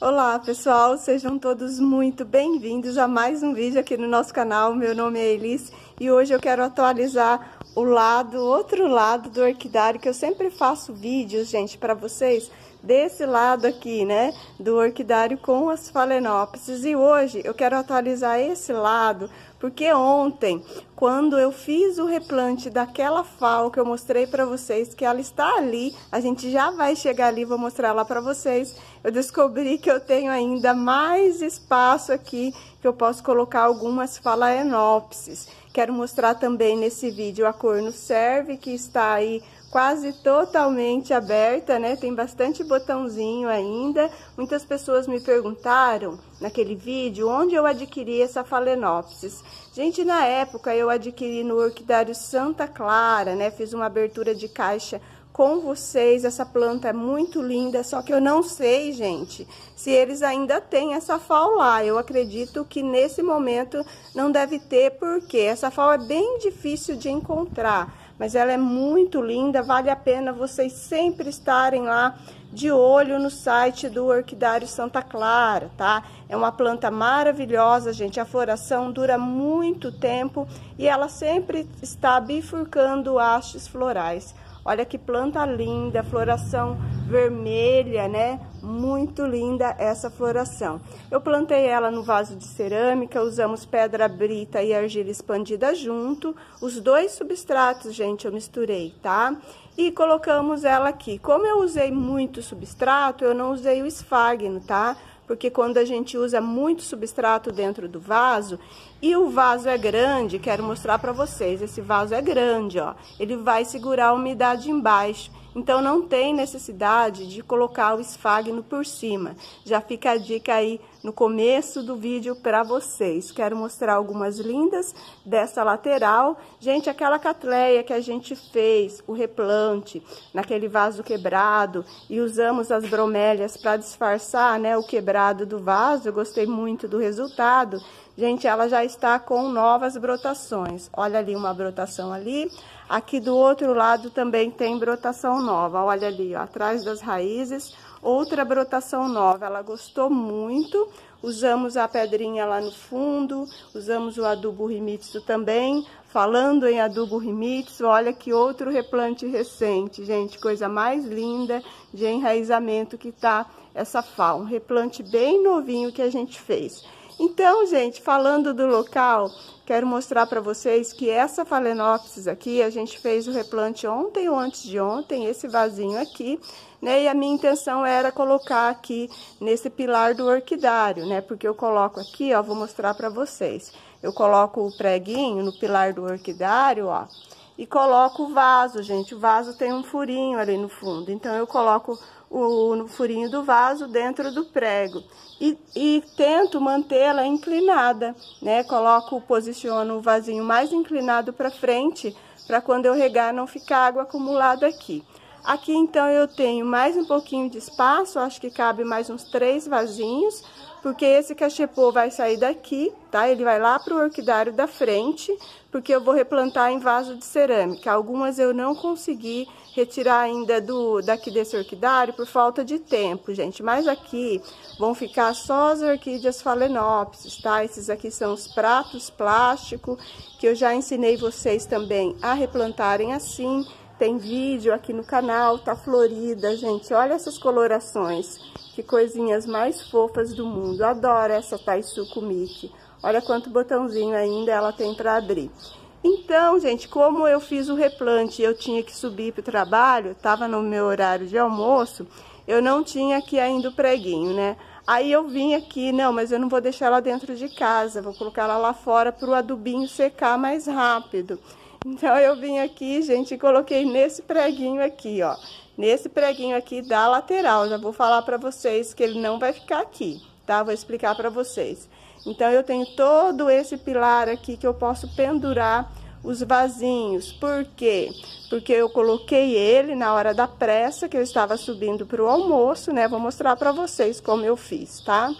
Olá pessoal, sejam todos muito bem-vindos a mais um vídeo aqui no nosso canal. Meu nome é Elis e hoje eu quero atualizar o lado, outro lado do orquidário que eu sempre faço vídeos, gente, para vocês desse lado aqui, né, do orquidário com as phalaenopsis. E hoje eu quero atualizar esse lado, porque ontem, quando eu fiz o replante daquela fal que eu mostrei para vocês, que ela está ali, a gente já vai chegar ali, vou mostrar lá para vocês, eu descobri que eu tenho ainda mais espaço aqui, que eu posso colocar algumas phalaenopsis. Quero mostrar também nesse vídeo a cor no serve, que está aí quase totalmente aberta, né? Tem bastante botãozinho ainda. Muitas pessoas me perguntaram naquele vídeo onde eu adquiri essa Phalaenopsis. Gente, na época eu adquiri no Orquidário Santa Clara, né? Fiz uma abertura de caixa com vocês. Essa planta é muito linda, só que eu não sei, gente, se eles ainda têm essa fal lá. Eu acredito que nesse momento não deve ter, porque essa fal é bem difícil de encontrar mas ela é muito linda, vale a pena vocês sempre estarem lá de olho no site do Orquidário Santa Clara, tá? É uma planta maravilhosa, gente, a floração dura muito tempo e ela sempre está bifurcando hastes florais. Olha que planta linda, floração vermelha, né? Muito linda essa floração. Eu plantei ela no vaso de cerâmica, usamos pedra brita e argila expandida junto. Os dois substratos, gente, eu misturei, tá? E colocamos ela aqui. Como eu usei muito substrato, eu não usei o esfagno, tá? porque quando a gente usa muito substrato dentro do vaso, e o vaso é grande, quero mostrar para vocês, esse vaso é grande, ó, ele vai segurar a umidade embaixo. Então, não tem necessidade de colocar o esfagno por cima. Já fica a dica aí no começo do vídeo para vocês. Quero mostrar algumas lindas dessa lateral. Gente, aquela catleia que a gente fez, o replante, naquele vaso quebrado, e usamos as bromélias para disfarçar né, o quebrado do vaso. Eu gostei muito do resultado. Gente, ela já está com novas brotações. Olha ali uma brotação ali. Aqui do outro lado também tem brotação nova. Olha ali, ó, atrás das raízes. Outra brotação nova, ela gostou muito. Usamos a pedrinha lá no fundo, usamos o adubo rimitsu também. Falando em adubo rimitsu, olha que outro replante recente, gente. Coisa mais linda de enraizamento que tá essa fal. Um replante bem novinho que a gente fez. Então, gente, falando do local, quero mostrar para vocês que essa Phalaenopsis aqui, a gente fez o replante ontem ou antes de ontem, esse vasinho aqui, né? E a minha intenção era colocar aqui nesse pilar do orquidário, né? Porque eu coloco aqui, ó, vou mostrar para vocês. Eu coloco o preguinho no pilar do orquidário, ó e coloco o vaso, gente. O vaso tem um furinho ali no fundo, então eu coloco o furinho do vaso dentro do prego e, e tento mantê-la inclinada, né? Coloco, posiciono o vasinho mais inclinado para frente para quando eu regar não ficar água acumulada aqui. Aqui então eu tenho mais um pouquinho de espaço, acho que cabe mais uns três vasinhos, porque esse cachepô vai sair daqui, tá? Ele vai lá para o orquidário da frente porque eu vou replantar em vaso de cerâmica. Algumas eu não consegui retirar ainda do daqui desse orquidário por falta de tempo, gente. Mas aqui vão ficar só as orquídeas phalaenopsis, tá? Esses aqui são os pratos plástico, que eu já ensinei vocês também a replantarem assim. Tem vídeo aqui no canal, tá florida, gente. Olha essas colorações, que coisinhas mais fofas do mundo. Adoro essa Taissuko Miki. Olha quanto botãozinho ainda ela tem para abrir. Então, gente, como eu fiz o replante eu tinha que subir para o trabalho, estava no meu horário de almoço, eu não tinha aqui ainda o preguinho, né? Aí eu vim aqui, não, mas eu não vou deixar ela dentro de casa, vou colocar ela lá fora para o adubinho secar mais rápido. Então, eu vim aqui, gente, e coloquei nesse preguinho aqui, ó. Nesse preguinho aqui da lateral, já vou falar para vocês que ele não vai ficar aqui tá? Vou explicar para vocês. Então, eu tenho todo esse pilar aqui que eu posso pendurar os vasinhos. Por quê? Porque eu coloquei ele na hora da pressa, que eu estava subindo para o almoço, né? Vou mostrar para vocês como eu fiz, tá?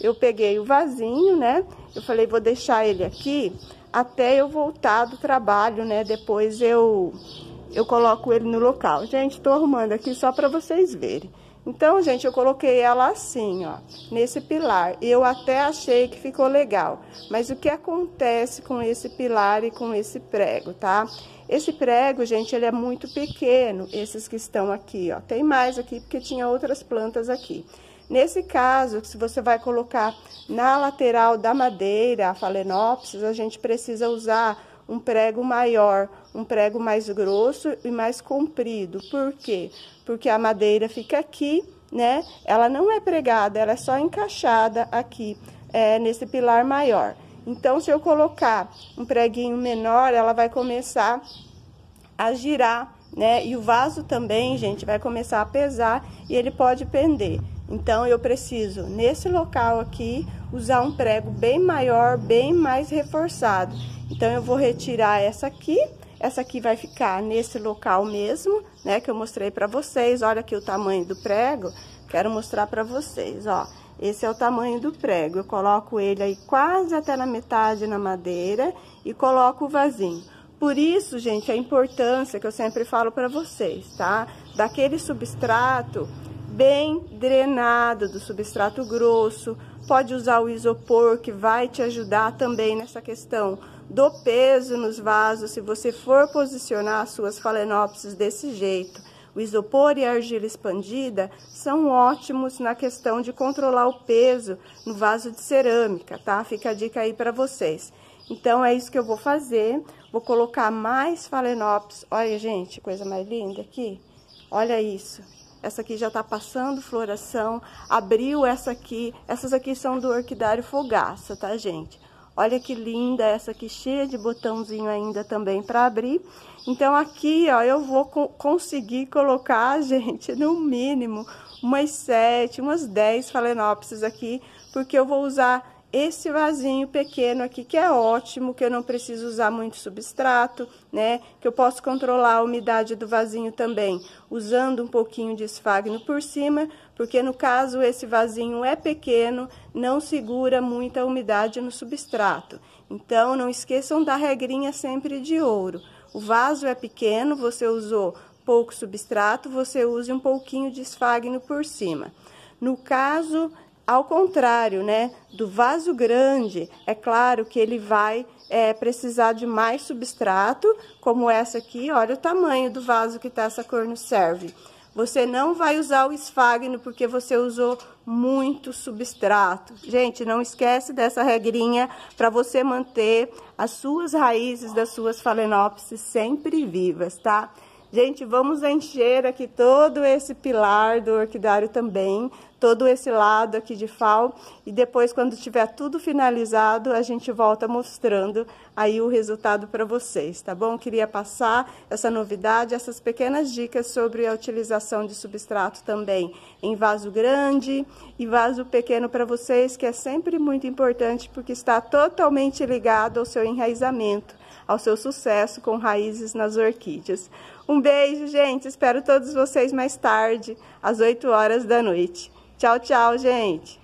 Eu peguei o vasinho, né? Eu falei, vou deixar ele aqui até eu voltar do trabalho, né? Depois eu, eu coloco ele no local. Gente, tô arrumando aqui só para vocês verem. Então, gente, eu coloquei ela assim, ó, nesse pilar. Eu até achei que ficou legal, mas o que acontece com esse pilar e com esse prego, tá? Esse prego, gente, ele é muito pequeno, esses que estão aqui, ó. Tem mais aqui, porque tinha outras plantas aqui. Nesse caso, se você vai colocar na lateral da madeira, a falenópsis, a gente precisa usar um prego maior, um prego mais grosso e mais comprido. Por quê? Porque a madeira fica aqui, né? Ela não é pregada, ela é só encaixada aqui, é, nesse pilar maior. Então, se eu colocar um preguinho menor, ela vai começar a girar, né? E o vaso também, gente, vai começar a pesar e ele pode pender. Então, eu preciso, nesse local aqui, usar um prego bem maior, bem mais reforçado. Então, eu vou retirar essa aqui. Essa aqui vai ficar nesse local mesmo, né? Que eu mostrei pra vocês. Olha aqui o tamanho do prego. Quero mostrar pra vocês, ó. Esse é o tamanho do prego. Eu coloco ele aí quase até na metade na madeira e coloco o vasinho. Por isso, gente, a importância que eu sempre falo para vocês, tá? Daquele substrato bem drenado, do substrato grosso. Pode usar o isopor, que vai te ajudar também nessa questão do peso nos vasos se você for posicionar as suas phalaenopsis desse jeito. O isopor e a argila expandida são ótimos na questão de controlar o peso no vaso de cerâmica, tá? Fica a dica aí para vocês. Então, é isso que eu vou fazer. Vou colocar mais phalaenopsis. Olha, gente, coisa mais linda aqui. Olha isso. Essa aqui já tá passando floração. Abriu essa aqui. Essas aqui são do orquidário fogaça, tá, gente? Olha que linda essa aqui, cheia de botãozinho ainda também para abrir. Então, aqui, ó, eu vou co conseguir colocar, gente, no mínimo umas sete, umas dez falenópsis aqui, porque eu vou usar esse vasinho pequeno aqui, que é ótimo, que eu não preciso usar muito substrato, né? Que eu posso controlar a umidade do vasinho também, usando um pouquinho de esfagno por cima, porque no caso esse vasinho é pequeno, não segura muita umidade no substrato. Então, não esqueçam da regrinha sempre de ouro. O vaso é pequeno, você usou pouco substrato, você use um pouquinho de esfagno por cima. No caso ao contrário né, do vaso grande, é claro que ele vai é, precisar de mais substrato, como essa aqui. Olha o tamanho do vaso que está essa cor no serve. Você não vai usar o esfagno porque você usou muito substrato. Gente, não esquece dessa regrinha para você manter as suas raízes das suas falenópsis sempre vivas, tá? Gente, vamos encher aqui todo esse pilar do orquidário também, todo esse lado aqui de fal. E depois, quando tiver tudo finalizado, a gente volta mostrando aí o resultado para vocês, tá bom? Queria passar essa novidade, essas pequenas dicas sobre a utilização de substrato também em vaso grande e vaso pequeno para vocês, que é sempre muito importante porque está totalmente ligado ao seu enraizamento ao seu sucesso com raízes nas orquídeas. Um beijo, gente. Espero todos vocês mais tarde, às 8 horas da noite. Tchau, tchau, gente.